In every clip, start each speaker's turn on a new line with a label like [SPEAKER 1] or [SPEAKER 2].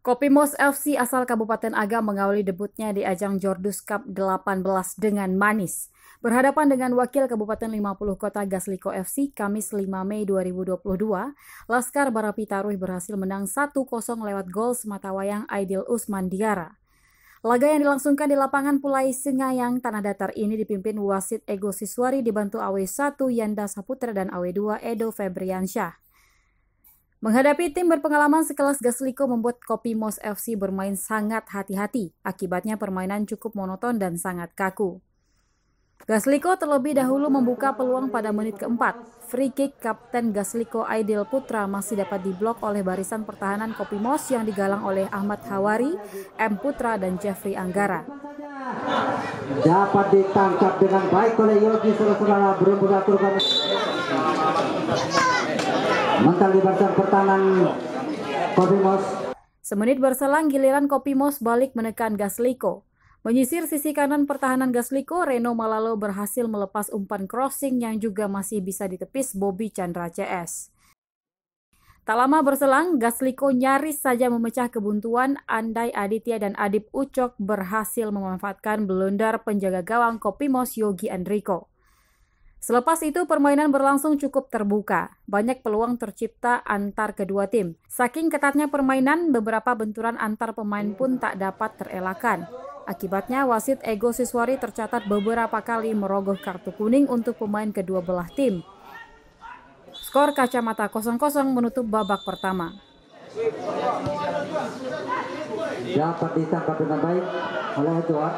[SPEAKER 1] Kopi Kopimos FC asal Kabupaten Agam mengawali debutnya di ajang Jordus Cup 18 dengan manis. Berhadapan dengan Wakil Kabupaten 50 Kota Gasliko FC Kamis 5 Mei 2022, Laskar Barapi Taruh berhasil menang 1-0 lewat gol sematawayang Aidil Usman Diara. Laga yang dilangsungkan di lapangan Pulai Sengayang Tanah Datar ini dipimpin wasit Ego Siswari dibantu AW1 Yanda Saputra dan AW2 Edo Febriansyah. Menghadapi tim berpengalaman sekelas Gasliko membuat Kopi Mos FC bermain sangat hati-hati. Akibatnya permainan cukup monoton dan sangat kaku. Gasliko terlebih dahulu membuka peluang pada menit keempat. Free kick Kapten Gasliko Aidil Putra masih dapat diblok oleh barisan pertahanan Kopi Mos yang digalang oleh Ahmad Hawari, M Putra, dan Jeffrey Anggara. Dapat ditangkap dengan baik oleh Yogi Surasana berumur Mantan Kopimos. Semenit berselang giliran Kopimos balik menekan Gasliko. Menyisir sisi kanan pertahanan Gasliko, Reno Malalo berhasil melepas umpan crossing yang juga masih bisa ditepis Bobby Chandra CS. Tak lama berselang, Gasliko nyaris saja memecah kebuntuan andai Aditya dan Adib Ucok berhasil memanfaatkan blunder penjaga gawang Kopimos Yogi Andriko. Selepas itu permainan berlangsung cukup terbuka. Banyak peluang tercipta antar kedua tim. Saking ketatnya permainan, beberapa benturan antar pemain pun tak dapat terelakkan. Akibatnya wasit Ego Siswari tercatat beberapa kali merogoh kartu kuning untuk pemain kedua belah tim. Skor kacamata 0-0 menutup babak pertama. Dapat ditangkap dengan baik oleh Edward.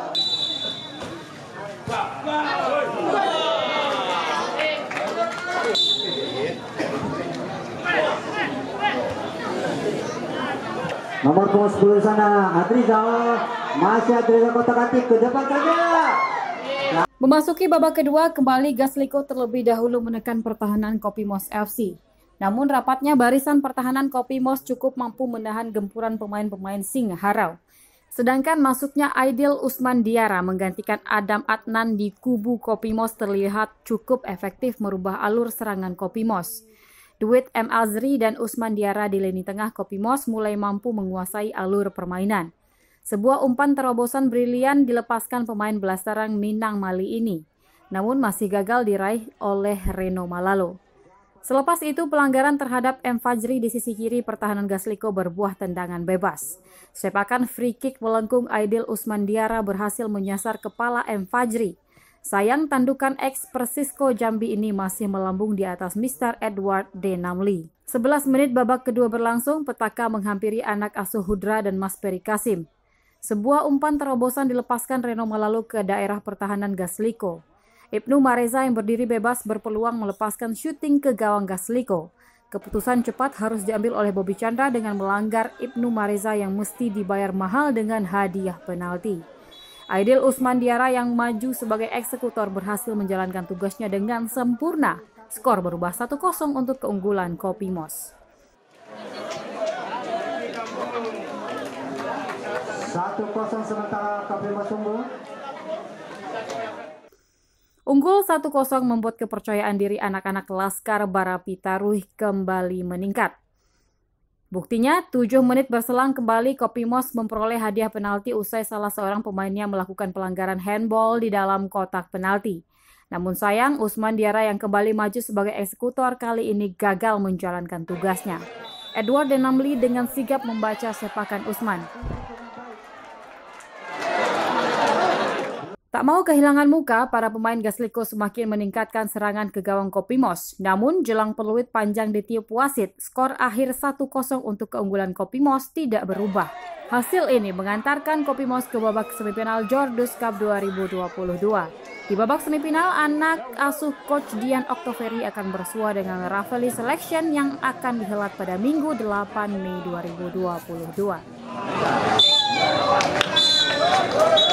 [SPEAKER 1] Nomor punggung 10 sana, Atriza. Masih Atriza kotak-atik ke depan saja. Memasuki babak kedua, kembali Gasliko terlebih dahulu menekan pertahanan Kopi Mos FC. Namun rapatnya barisan pertahanan Kopi Mos cukup mampu menahan gempuran pemain-pemain Singa Harau. Sedangkan masuknya Aidil Usman Diara menggantikan Adam Adnan di kubu Kopi Mos terlihat cukup efektif merubah alur serangan Kopi Mos. Duit M. Azri dan Usman Diara di lini tengah Kopi Mos mulai mampu menguasai alur permainan. Sebuah umpan terobosan brilian dilepaskan pemain belasaran Minang Mali ini, namun masih gagal diraih oleh Reno Malalo. Selepas itu pelanggaran terhadap M. Fajri di sisi kiri pertahanan Gasliko berbuah tendangan bebas. Sepakan free kick melengkung Aidil Usman Diara berhasil menyasar kepala M. Fajri. Sayang tandukan ex Persisko Jambi ini masih melambung di atas Mr. Edward D. Namli. 11 menit babak kedua berlangsung, petaka menghampiri anak asuh Hudra dan Mas Peri Kasim. Sebuah umpan terobosan dilepaskan Reno Malalu ke daerah pertahanan Gasliko. Ibnu Mareza yang berdiri bebas berpeluang melepaskan syuting ke gawang Gasliko. Keputusan cepat harus diambil oleh Bobby Chandra dengan melanggar Ibnu Mareza yang mesti dibayar mahal dengan hadiah penalti. Aidil Usman Diara yang maju sebagai eksekutor berhasil menjalankan tugasnya dengan sempurna. Skor berubah 1-0 untuk keunggulan Kopimos. Satu kosong sementara unggul. Unggul 1-0 membuat kepercayaan diri anak-anak Laskar Barapitaruh kembali meningkat. Buktinya, tujuh menit berselang kembali Kopimos memperoleh hadiah penalti usai salah seorang pemainnya melakukan pelanggaran handball di dalam kotak penalti. Namun sayang, Usman Diara yang kembali maju sebagai eksekutor kali ini gagal menjalankan tugasnya. Edward Denamli dengan sigap membaca sepakan Usman. Tak mau kehilangan muka, para pemain Gasliko semakin meningkatkan serangan ke gawang Kopimos. Namun, jelang peluit panjang ditiup wasit, skor akhir 1-0 untuk keunggulan Kopimos tidak berubah. Hasil ini mengantarkan Kopimos ke babak semifinal Jordus Cup 2022. Di babak semifinal, anak asuh coach Dian Oktoveri akan bersua dengan Raveli Selection yang akan dihelat pada Minggu 8 Mei 2022.